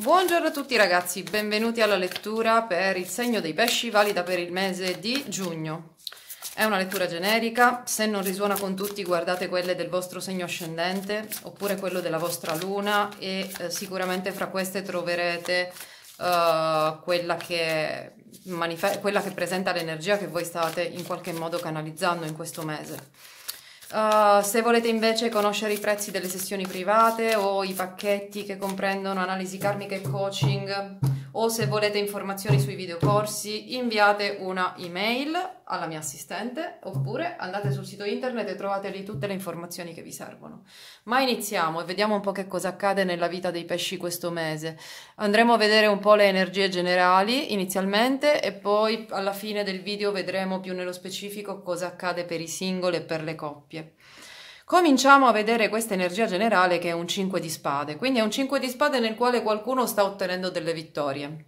Buongiorno a tutti ragazzi, benvenuti alla lettura per il segno dei pesci valida per il mese di giugno. È una lettura generica, se non risuona con tutti guardate quelle del vostro segno ascendente oppure quello della vostra luna e eh, sicuramente fra queste troverete eh, quella, che quella che presenta l'energia che voi state in qualche modo canalizzando in questo mese. Uh, se volete invece conoscere i prezzi delle sessioni private o i pacchetti che comprendono analisi karmica e coaching, o se volete informazioni sui videocorsi inviate una email alla mia assistente oppure andate sul sito internet e trovate lì tutte le informazioni che vi servono. Ma iniziamo e vediamo un po' che cosa accade nella vita dei pesci questo mese. Andremo a vedere un po' le energie generali inizialmente e poi alla fine del video vedremo più nello specifico cosa accade per i singoli e per le coppie. Cominciamo a vedere questa energia generale che è un 5 di spade, quindi è un 5 di spade nel quale qualcuno sta ottenendo delle vittorie.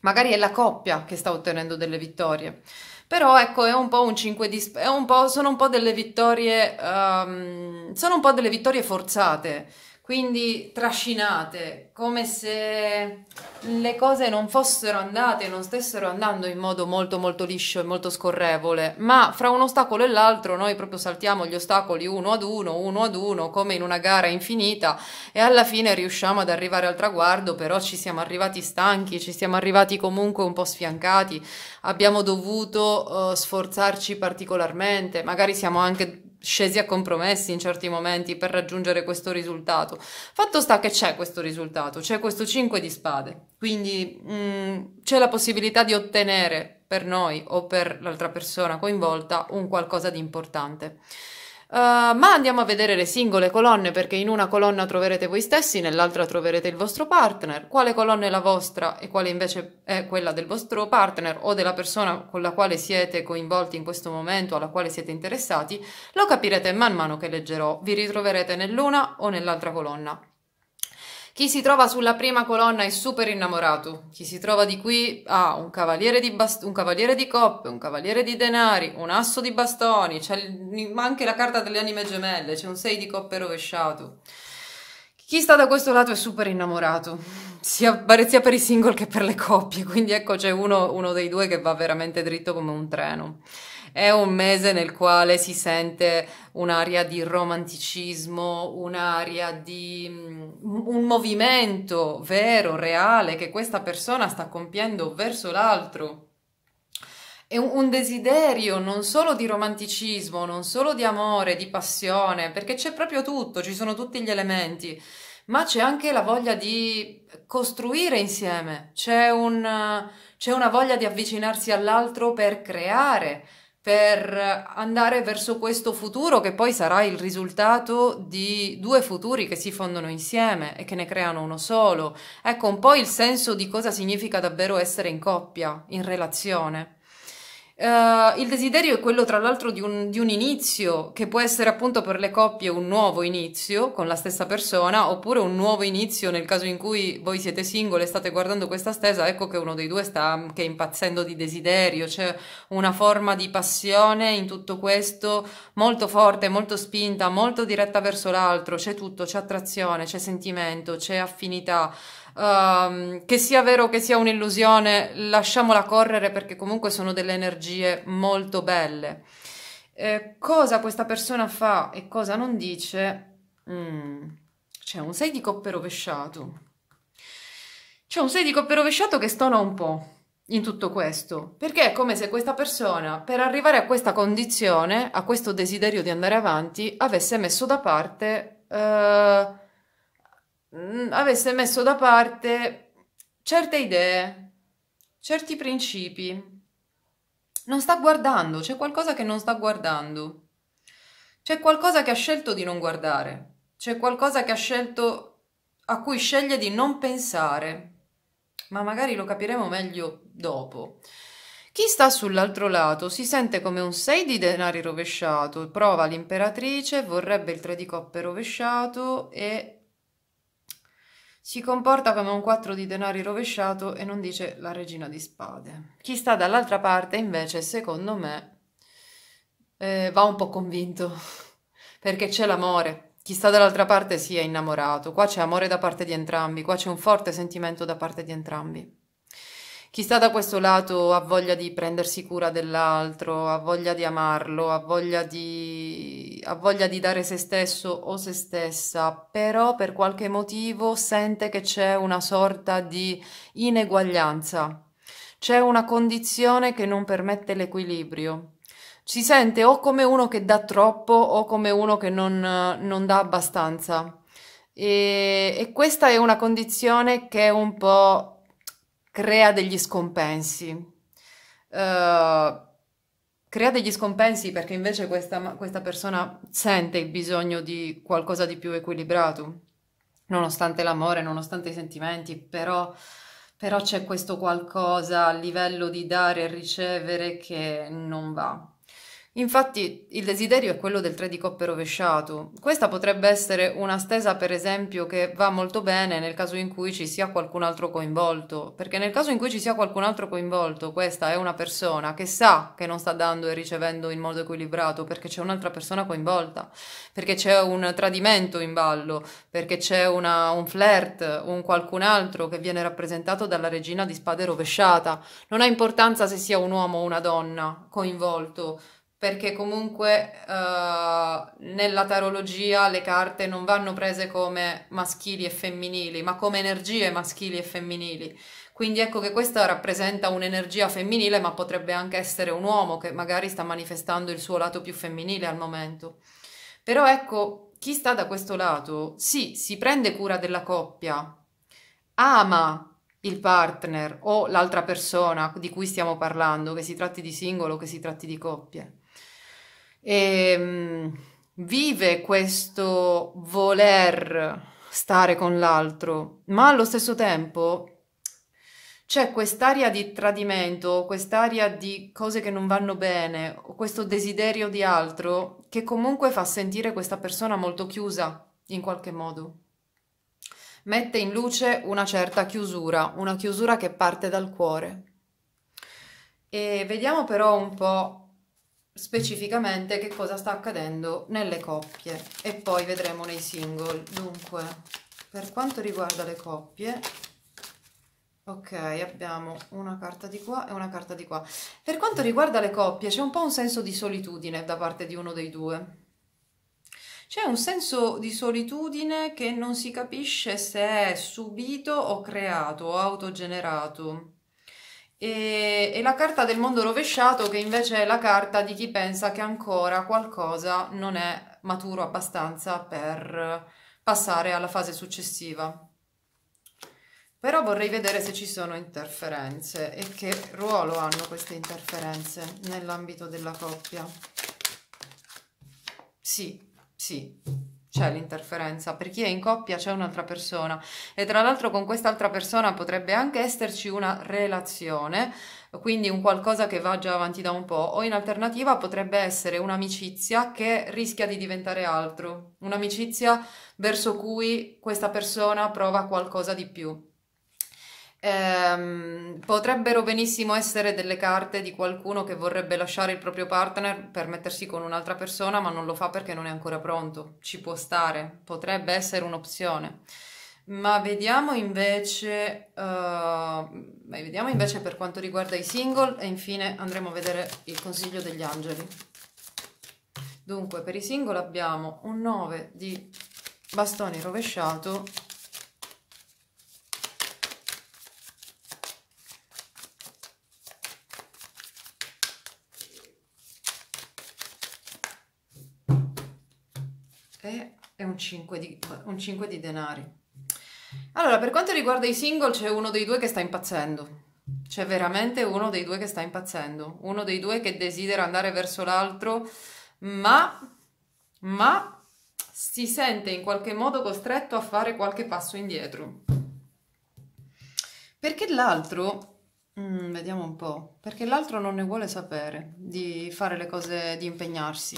Magari è la coppia che sta ottenendo delle vittorie. Però ecco, è un po' un 5 di spade, sono un po' delle vittorie um, sono un po' delle vittorie forzate quindi trascinate, come se le cose non fossero andate, non stessero andando in modo molto molto liscio e molto scorrevole, ma fra un ostacolo e l'altro noi proprio saltiamo gli ostacoli uno ad uno, uno ad uno, come in una gara infinita e alla fine riusciamo ad arrivare al traguardo, però ci siamo arrivati stanchi, ci siamo arrivati comunque un po' sfiancati, abbiamo dovuto uh, sforzarci particolarmente, magari siamo anche scesi a compromessi in certi momenti per raggiungere questo risultato. Fatto sta che c'è questo risultato, c'è questo 5 di spade, quindi mm, c'è la possibilità di ottenere per noi o per l'altra persona coinvolta un qualcosa di importante. Uh, ma andiamo a vedere le singole colonne perché in una colonna troverete voi stessi, nell'altra troverete il vostro partner. Quale colonna è la vostra e quale invece è quella del vostro partner o della persona con la quale siete coinvolti in questo momento, alla quale siete interessati, lo capirete man mano che leggerò. Vi ritroverete nell'una o nell'altra colonna. Chi si trova sulla prima colonna è super innamorato. Chi si trova di qui ha ah, un cavaliere di, bast- un cavaliere di coppe, un cavaliere di denari, un asso di bastoni, ma anche la carta delle anime gemelle, c'è un 6 di coppe rovesciato. Chi sta da questo lato è super innamorato, sia, sia per i single che per le coppie, quindi ecco c'è uno, uno dei due che va veramente dritto come un treno. È un mese nel quale si sente un'aria di romanticismo, un'aria di mm, un movimento vero, reale che questa persona sta compiendo verso l'altro. È un desiderio non solo di romanticismo, non solo di amore, di passione, perché c'è proprio tutto, ci sono tutti gli elementi, ma c'è anche la voglia di costruire insieme, c'è, un, c'è una voglia di avvicinarsi all'altro per creare, per andare verso questo futuro che poi sarà il risultato di due futuri che si fondono insieme e che ne creano uno solo. Ecco un po' il senso di cosa significa davvero essere in coppia, in relazione. Uh, il desiderio è quello, tra l'altro, di un, di un, inizio che può essere appunto per le coppie un nuovo inizio con la stessa persona, oppure un nuovo inizio nel caso in cui voi siete singole e state guardando questa stesa, ecco che uno dei due sta anche mm, impazzendo di desiderio, c'è una forma di passione in tutto questo molto forte, molto spinta, molto diretta verso l'altro, c'è tutto, c'è attrazione, c'è sentimento, c'è affinità. Uh, che sia vero che sia un'illusione, lasciamola correre perché comunque sono delle energie molto belle. Eh, cosa questa persona fa e cosa non dice? Mm, c'è un 6 di coppe rovesciato. C'è un 6 di coppe rovesciato che stona un po' in tutto questo, perché è come se questa persona, per arrivare a questa condizione, a questo desiderio di andare avanti, avesse messo da parte... Uh, Mm, avesse messo da parte certe idee, certi principi. Non sta guardando, c'è qualcosa che non sta guardando. C'è qualcosa che ha scelto di non guardare, c'è qualcosa che ha scelto a cui sceglie di non pensare, ma magari lo capiremo meglio dopo. Chi sta sull'altro lato si sente come un 6 di denari rovesciato, prova l'imperatrice, vorrebbe il tre di coppe rovesciato e si comporta come un quattro di denari rovesciato e non dice la regina di spade. Chi sta dall'altra parte, invece, secondo me, eh, va un po' convinto, perché c'è l'amore. Chi sta dall'altra parte si è innamorato. Qua c'è amore da parte di entrambi, qua c'è un forte sentimento da parte di entrambi. Chi sta da questo lato ha voglia di prendersi cura dell'altro, ha voglia di amarlo, ha voglia di, ha voglia di dare se stesso o se stessa, però per qualche motivo sente che c'è una sorta di ineguaglianza, c'è una condizione che non permette l'equilibrio. Si sente o come uno che dà troppo o come uno che non, non dà abbastanza. E, e questa è una condizione che è un po' crea degli scompensi. Uh, crea degli scompensi perché invece questa, questa, persona sente il bisogno di qualcosa di più equilibrato, nonostante l'amore, nonostante i sentimenti, però, però c'è questo qualcosa a livello di dare e ricevere che non va. Infatti il desiderio è quello del tre di coppe rovesciato. Questa potrebbe essere una stesa per esempio che va molto bene nel caso in cui ci sia qualcun altro coinvolto, perché nel caso in cui ci sia qualcun altro coinvolto, questa è una persona che sa che non sta dando e ricevendo in modo equilibrato perché c'è un'altra persona coinvolta, perché c'è un tradimento in ballo, perché c'è una, un flirt, un qualcun altro che viene rappresentato dalla regina di spade rovesciata. Non ha importanza se sia un uomo o una donna coinvolto perché comunque uh, nella tarologia le carte non vanno prese come maschili e femminili, ma come energie maschili e femminili. Quindi ecco che questa rappresenta un'energia femminile, ma potrebbe anche essere un uomo che magari sta manifestando il suo lato più femminile al momento. Però ecco, chi sta da questo lato, sì, si prende cura della coppia, ama il partner o l'altra persona di cui stiamo parlando, che si tratti di singolo, che si tratti di coppie e ehm, vive questo voler stare con l'altro, ma allo stesso tempo c'è quest'aria di tradimento, quest'aria di cose che non vanno bene, questo desiderio di altro che comunque fa sentire questa persona molto chiusa in qualche modo. Mette in luce una certa chiusura, una chiusura che parte dal cuore. E vediamo però un po' specificamente che cosa sta accadendo nelle coppie e poi vedremo nei single. Dunque, per quanto riguarda le coppie, ok, abbiamo una carta di qua e una carta di qua. Per quanto riguarda le coppie, c'è un po' un senso di solitudine da parte di uno dei due. C'è un senso di solitudine che non si capisce se è subito o creato o autogenerato e, e, la carta del mondo rovesciato che invece è la carta di chi pensa che ancora qualcosa non è maturo abbastanza per passare alla fase successiva. Però vorrei vedere se ci sono interferenze e che ruolo hanno queste interferenze nell'ambito della coppia. Sì, sì, c'è l'interferenza, per chi è in coppia c'è un'altra persona e tra l'altro con quest'altra persona potrebbe anche esserci una relazione, quindi un qualcosa che va già avanti da un po', o in alternativa potrebbe essere un'amicizia che rischia di diventare altro, un'amicizia verso cui questa persona prova qualcosa di più. Ehm, potrebbero benissimo essere delle carte di qualcuno che vorrebbe lasciare il proprio partner per mettersi con un'altra persona, ma non lo fa perché non è ancora pronto. Ci può stare, potrebbe essere un'opzione. Ma vediamo invece, uh, vediamo invece per quanto riguarda i single e infine andremo a vedere il consiglio degli angeli. Dunque, per i single abbiamo un 9 di bastoni rovesciato 5 di, un 5 di denari. Allora, per quanto riguarda i single, c'è uno dei due che sta impazzendo. C'è veramente uno dei due che sta impazzendo. Uno dei due che desidera andare verso l'altro, ma, ma si sente in qualche modo costretto a fare qualche passo indietro. Perché l'altro Mm, vediamo un po', perché l'altro non ne vuole sapere di fare le cose, di impegnarsi.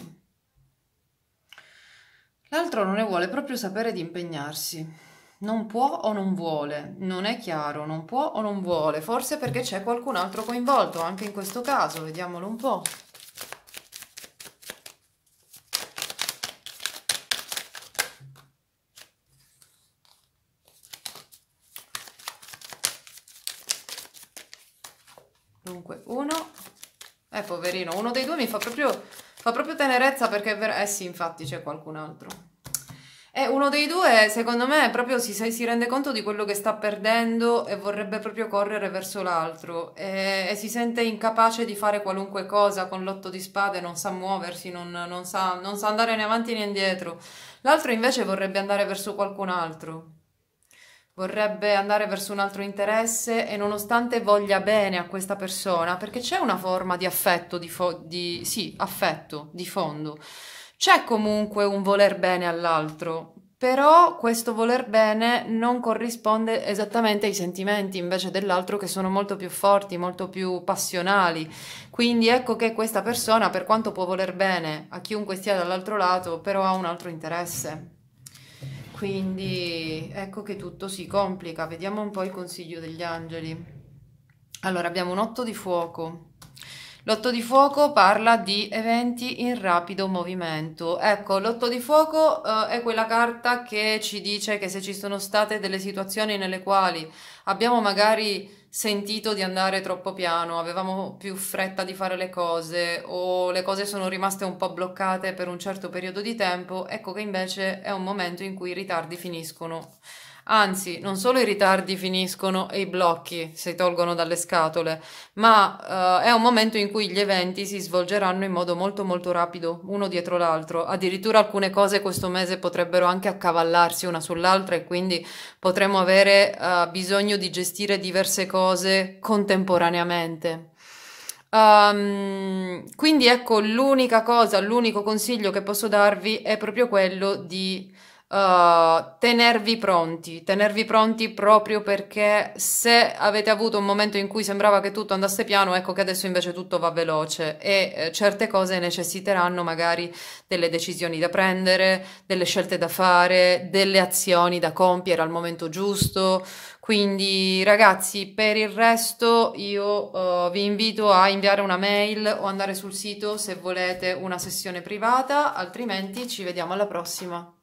L'altro non ne vuole proprio sapere di impegnarsi. Non può o non vuole, non è chiaro, non può o non vuole, forse perché c'è qualcun altro coinvolto, anche in questo caso, vediamolo un po'. Dunque, uno... Eh, poverino, uno dei due mi fa proprio Fa proprio tenerezza perché è vero. Eh sì, infatti c'è qualcun altro. E uno dei due, secondo me, proprio si, si, rende conto di quello che sta perdendo e vorrebbe proprio correre verso l'altro. E, e si sente incapace di fare qualunque cosa con l'otto di spade, non sa muoversi, non, non, sa, non sa andare né avanti né indietro. L'altro invece vorrebbe andare verso qualcun altro vorrebbe andare verso un altro interesse e nonostante voglia bene a questa persona, perché c'è una forma di affetto di, fo- di, sì, affetto, di fondo, c'è comunque un voler bene all'altro, però questo voler bene non corrisponde esattamente ai sentimenti invece dell'altro che sono molto più forti, molto più passionali. Quindi ecco che questa persona, per quanto può voler bene a chiunque stia dall'altro lato, però ha un altro interesse. Quindi ecco che tutto si complica. Vediamo un po' il consiglio degli angeli. Allora, abbiamo un otto di fuoco. L'otto di fuoco parla di eventi in rapido movimento. Ecco, l'otto di fuoco eh, è quella carta che ci dice che se ci sono state delle situazioni nelle quali abbiamo magari sentito di andare troppo piano, avevamo più fretta di fare le cose o le cose sono rimaste un po' bloccate per un certo periodo di tempo, ecco che invece è un momento in cui i ritardi finiscono Anzi, non solo i ritardi finiscono e i blocchi si tolgono dalle scatole, ma uh, è un momento in cui gli eventi si svolgeranno in modo molto molto rapido, uno dietro l'altro. Addirittura alcune cose questo mese potrebbero anche accavallarsi una sull'altra e quindi potremmo avere uh, bisogno di gestire diverse cose contemporaneamente. Um, quindi ecco, l'unica cosa, l'unico consiglio che posso darvi è proprio quello di eh, tenervi pronti, tenervi pronti proprio perché se avete avuto un momento in cui sembrava che tutto andasse piano, ecco che adesso invece tutto va veloce e eh, certe cose necessiteranno magari delle decisioni da prendere, delle scelte da fare, delle azioni da compiere al momento giusto. Quindi ragazzi, per il resto io uh, vi invito a inviare una mail o andare sul sito se volete una sessione privata, altrimenti ci vediamo alla prossima.